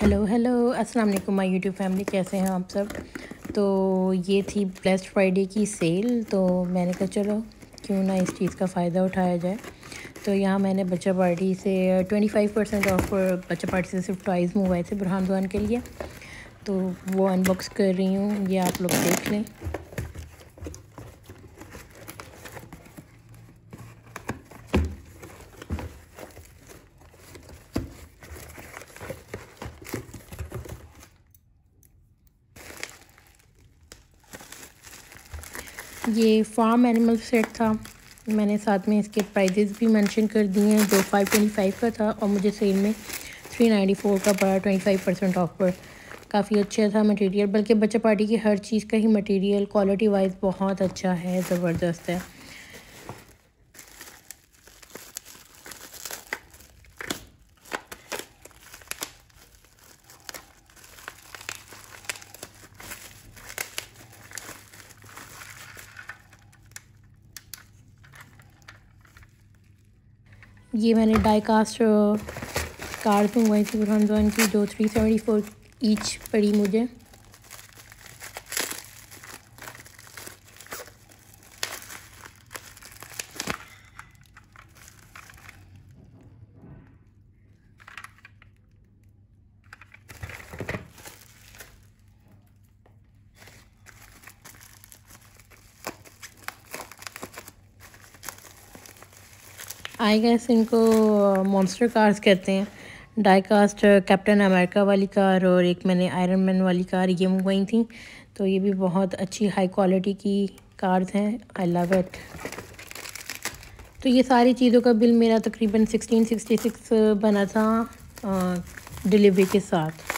hello hello अस्सलाम वालेकुम my YouTube family कैसे हैं आप सब तो ये थी ब्लेस्ट फ्राइडे की सेल तो मैंने कहा चलो क्यों ना इस चीज़ का फ़ायदा उठाया जाए तो यहाँ मैंने बच्चा पार्टी से 25 परसेंट ऑफ बच्चा पार्टी से सिर्फ टॉयज़ मंगवाए थे बुरहान दुआन के लिए तो वो अनबॉक्स कर रही हूँ ये आप लोग देख लें ये फार्म एनिमल सेट था मैंने साथ में इसके प्राइजेस भी मेंशन कर दिए हैं जो फाइव ट्वेंटी फाइव का था और मुझे सेल में थ्री नाइन्टी फोर का पड़ा ट्वेंटी फाइव परसेंट ऑफ पर काफ़ी अच्छा था मटेरियल बल्कि बच्चा पार्टी की हर चीज़ का ही मटेरियल क्वालिटी वाइज बहुत अच्छा है ज़बरदस्त है ये मैंने डाईकास्ट कार्ड मंगवाई थी बुरहान जॉन की जो थ्री सेवेंटी फोर ईच पड़ी मुझे आई गैस इनको मॉन्स्टर uh, कार्स कहते हैं डाईकास्ट कैप्टन अमेरिका वाली कार और एक मैंने आयरन मैन वाली कार ये मंगवाई थी तो ये भी बहुत अच्छी हाई क्वालिटी की कार्स हैं आई लव इट तो ये सारी चीज़ों का बिल मेरा तकरीबन 1666 uh, बना था डिलीवरी uh, के साथ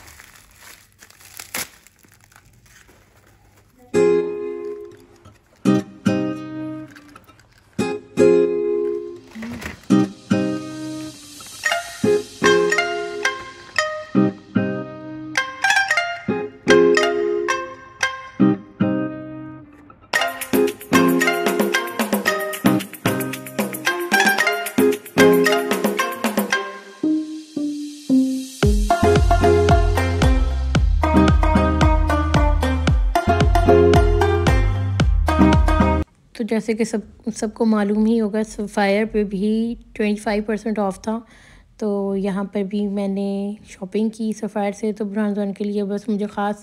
जैसे कि सब सबको मालूम ही होगा सफ़ायर पे भी ट्वेंटी फाइव परसेंट ऑफ था तो यहाँ पर भी मैंने शॉपिंग की सफ़ायर से तो ब्रांजन के लिए बस मुझे ख़ास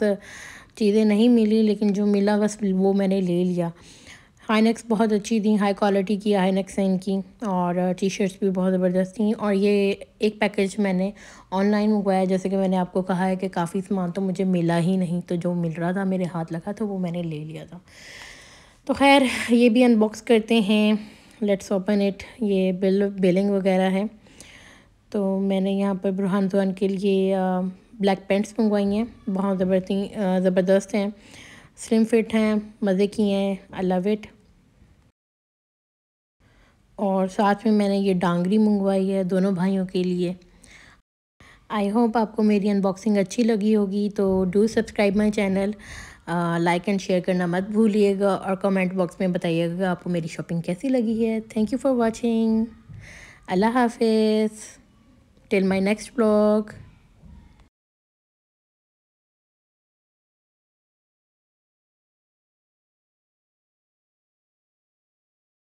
चीज़ें नहीं मिली लेकिन जो मिला बस वो मैंने ले लिया हाइनेक्स बहुत अच्छी थी हाई क्वालिटी की हाइनेक्स हैं इनकी और टी शर्ट्स भी बहुत ज़बरदस्त थी और ये एक पैकेज मैंने ऑनलाइन मंगवाया जैसे कि मैंने आपको कहा है कि काफ़ी सामान तो मुझे मिला ही नहीं तो जो मिल रहा था मेरे हाथ लगा था वो मैंने ले लिया था तो खैर ये भी अनबॉक्स करते हैं लेट्स ओपन इट ये बिल बिलिंग वगैरह है तो मैंने यहाँ पर बुरहान जुआन के लिए ब्लैक पेंट्स मंगवाई हैं बहुत ज़बरती ज़बरदस्त हैं स्लिम फिट हैं मज़े की हैं आई लव इट और साथ में मैंने ये डांगरी मंगवाई है दोनों भाइयों के लिए आई होप आपको मेरी अनबॉक्सिंग अच्छी लगी होगी तो do subscribe my channel like and share करना मत भूलिएगा और कमेंट बॉक्स में बताइएगा आपको मेरी शॉपिंग कैसी लगी है थैंक यू फॉर वॉचिंग अल्लाह हाफिज़ टिल माई नेक्स्ट ब्लॉग